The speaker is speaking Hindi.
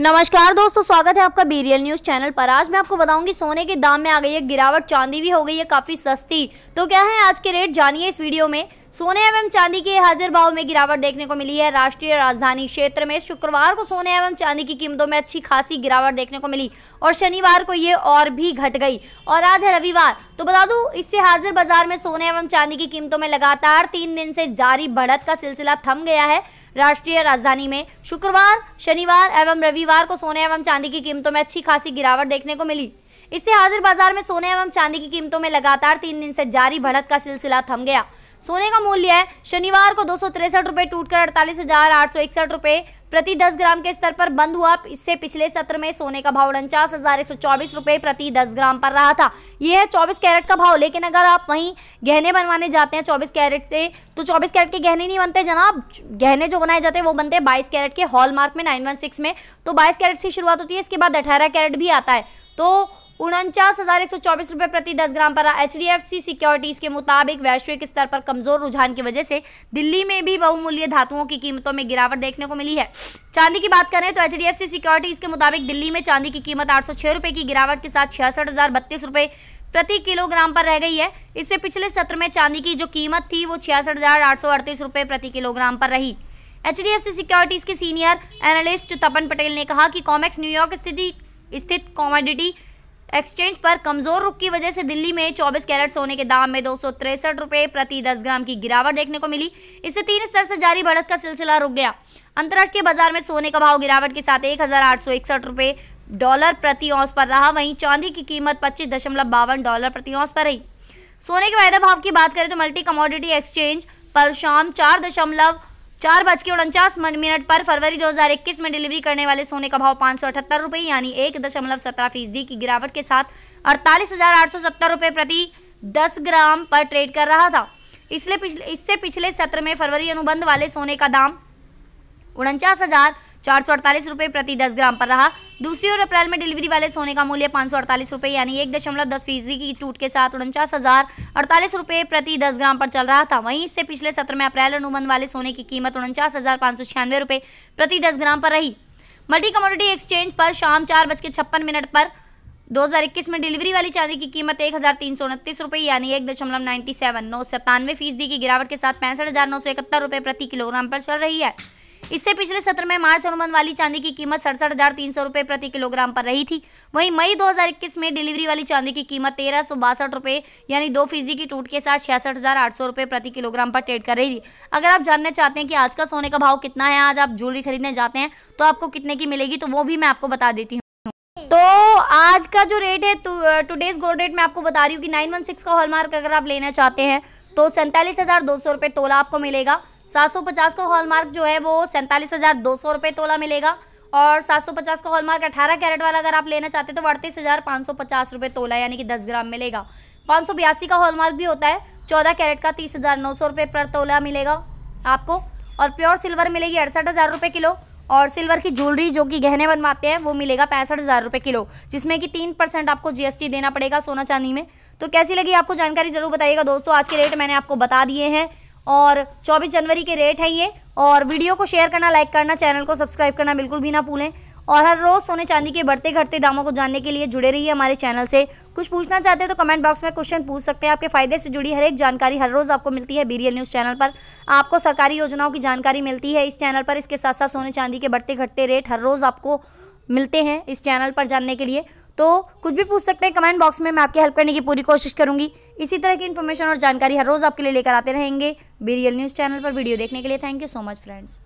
नमस्कार दोस्तों स्वागत है आपका बीरियल न्यूज चैनल पर आज मैं आपको बताऊंगी सोने के दाम में आ गई है गिरावट चांदी भी हो गई है काफी सस्ती तो क्या है आज के रेट जानिए इस वीडियो में सोने एवं चांदी के हाजिर भाव में गिरावट देखने को मिली है राष्ट्रीय राजधानी क्षेत्र में शुक्रवार को सोने एवं चांदी की कीमतों में अच्छी खासी गिरावट देखने को मिली और शनिवार को ये और भी घट गई और आज है रविवार तो बता दूं इससे हाजिर बाजार में सोने एवं चांदी की कीमतों में लगातार तीन दिन से जारी बढ़त का सिलसिला थम गया है राष्ट्रीय राजधानी में शुक्रवार शनिवार एवं रविवार को सोने एवं चांदी की कीमतों में अच्छी खासी गिरावट देखने को मिली इससे हाजिर बाजार में सोने एवं चांदी की कीमतों में लगातार तीन दिन से जारी बढ़त का सिलसिला थम गया सोने का मूल्य है शनिवार को दो सौ तिरसठ रुपये टूटकर अड़तालीस हजार आठ सौ इकसठ रुपये प्रति दस ग्राम के स्तर पर बंद हुआ इससे पिछले सत्र में सोने का भाव उनचास हजार एक सौ चौबीस रुपये प्रति दस ग्राम पर रहा था यह है चौबीस कैरेट का भाव लेकिन अगर आप वहीं गहने बनवाने जाते हैं चौबीस कैरेट से तो चौबीस कैरेट के गहने नहीं बनते जनाब गहने जो बनाए जाते हैं वो बनते हैं बाईस कैरेट के हॉलमार्क में नाइन में तो बाईस कैरेट से शुरुआत होती है इसके बाद अठारह कैरेट भी आता है तो उनचास हजार एक सौ चौबीस रुपए प्रति दस ग्राम पर H D F C securities के मुताबिक वैश्विक स्तर पर कमजोर रुझान की वजह से दिल्ली में भी बहुमूल्य धातुओं की कीमतों में गिरावट देखने को मिली है चांदी की बात करें तो H D F C securities के मुताबिक दिल्ली में चांदी की कीमत आठ सौ छह रुपए की गिरावट के साथ छियासठ हजार बत्तीस रुपए प्रति किलोग्राम पर रह गई है इससे पिछले सत्र में चांदी की जो कीमत थी वो छियासठ हजार आठ सौ अड़तीस रुपए प्रति किलोग्राम पर रही H D F C securities के सीनियर एनालिस्ट तपन पटेल ने कहा कि कॉमेक्स न्यूयॉर्क स्थिति स्थित कॉमोडिटी एक्सचेंज पर कमजोर रुख की वजह से दिल्ली में 24 कैरेट सोने के दाम में दो रुपए प्रति 10 ग्राम की गिरावट देखने को मिली इससे तीन स्तर से जारी बढ़त का सिलसिला रुक गया अंतर्राष्ट्रीय बाजार में सोने का भाव गिरावट के साथ एक रुपए डॉलर प्रति औंस पर रहा वहीं चांदी की कीमत पच्चीस दशमलव बावन डॉलर प्रति औंस पर रही सोने के वायदा भाव की बात करें तो मल्टी कमोडिटी एक्सचेंज पर शाम चार दशमलव चार बज के उनचास मिनट पर फरवरी 2021 में डिलीवरी करने वाले सोने का भाव पाँच सौ अठहत्तर रुपये यानी एक दशमलव सत्रह फीसदी की गिरावट के साथ अड़तालीस हजार आठ सौ सत्तर रुपये प्रति दस ग्राम पर ट्रेड कर रहा था इसलिए पिछले इससे पिछले सत्र में फरवरी अनुबंध वाले सोने का दाम उनचास हजार चार सौ अड़तालीस प्रति दस ग्राम पर रहा दूसरी ओर अप्रैल में डिलीवरी वाले सोने का मूल्य पांच सौ अड़तालीस रुपये यानी एक दशमलव दस फीसदी की टूट के साथ उनचास हज़ार अड़तालीस रुपये प्रति दस ग्राम पर चल रहा था वहीं इससे पिछले सत्र में अप्रैल अनुबंध वाले सोने की कीमत उनचास हज़ार पांच सौ छियानवे रुपये प्रति दस ग्राम पर रही मल्टी कमोडिटी एक्सचेंज पर शाम चार बज के छप्पन मिनट पर 2021 में डिलीवरी वाली चांदी की कीमत एक हज़ार तीन सौ उनतीस यानी एक दशमलव नाइन्टी सेवन नौ सत्तानवे फीसदी की गिरावट के साथ पैंसठ हज़ार नौ सौ इकहत्तर रुपए प्रति किलोग्राम पर चल रही है इससे पिछले सत्र में मार्च और मन वाली चांदी की कीमत सड़सठ हजार तीन सौ रुपये प्रति किलोग्राम पर रही थी वहीं मई 2021 में डिलीवरी वाली चांदी की कीमत तेरह सौ बासठ रुपए यानी दो फीसदी की टूट के साथ छियासठ हजार आठ सौ रुपये प्रति किलोग्राम पर ट्रेड कर रही थी अगर आप जानना चाहते हैं कि आज का सोने का भाव कितना है आज आप ज्वेलरी खरीदने जाते हैं तो आपको कितने की मिलेगी तो वो भी मैं आपको बता देती हूँ तो आज का जो रेट है टुडेज गोल्ड रेट मैं आपको बता रही हूँ कि 916 का हॉलमार्क अगर आप लेना चाहते हैं तो सैंतालीस हज़ार दो सौ रुपये तोला आपको मिलेगा सात सौ पचास का हॉलमार्क जो है वो सैंतालीस हज़ार दो सौ रुपये तोला मिलेगा और सात सौ पचास का हॉलमार्क अठारह कैरेट वाला अगर आप लेना चाहते हो तो अड़तीस हज़ार पाँच सौ पचास रुपये तोला यानी कि दस ग्राम मिलेगा पाँच सौ बयासी का हॉलमार्क भी होता है चौदह कैरेट का तीस हज़ार नौ सौ रुपये पर तोला मिलेगा आपको और प्योर सिल्वर मिलेगी अड़सठ हज़ार रुपये किलो और सिल्वर की ज्वेलरी जो कि गहने बनवाते हैं वो मिलेगा पैंसठ हज़ार रुपये किलो जिसमें कि तीन परसेंट आपको जीएसटी देना पड़ेगा सोना चांदी में तो कैसी लगी आपको जानकारी ज़रूर बताइएगा दोस्तों आज के रेट मैंने आपको बता दिए हैं और 24 जनवरी के रेट हैं ये और वीडियो को शेयर करना लाइक करना चैनल को सब्सक्राइब करना बिल्कुल भी ना भूलें और हर रोज़ सोने चांदी के बढ़ते घटते दामों को जानने के लिए जुड़े रहिए हमारे चैनल से कुछ पूछना चाहते हैं तो कमेंट बॉक्स में क्वेश्चन पूछ सकते हैं आपके फायदे से जुड़ी हर एक जानकारी हर रोज़ आपको मिलती है बीरियल न्यूज़ चैनल पर आपको सरकारी योजनाओं की जानकारी मिलती है इस चैनल पर इसके साथ साथ सोने चांदी के बढ़ते घटते रेट हर रोज़ आपको मिलते हैं इस चैनल पर जानने के लिए तो कुछ भी पूछ सकते हैं कमेंट बॉक्स में मैं आपकी हेल्प करने की पूरी कोशिश करूंगी इसी तरह की इन्फॉर्मेशन और जानकारी हर रोज़ आपके लिए लेकर आते रहेंगे बी रियल न्यूज़ चैनल पर वीडियो देखने के लिए thank you so much friends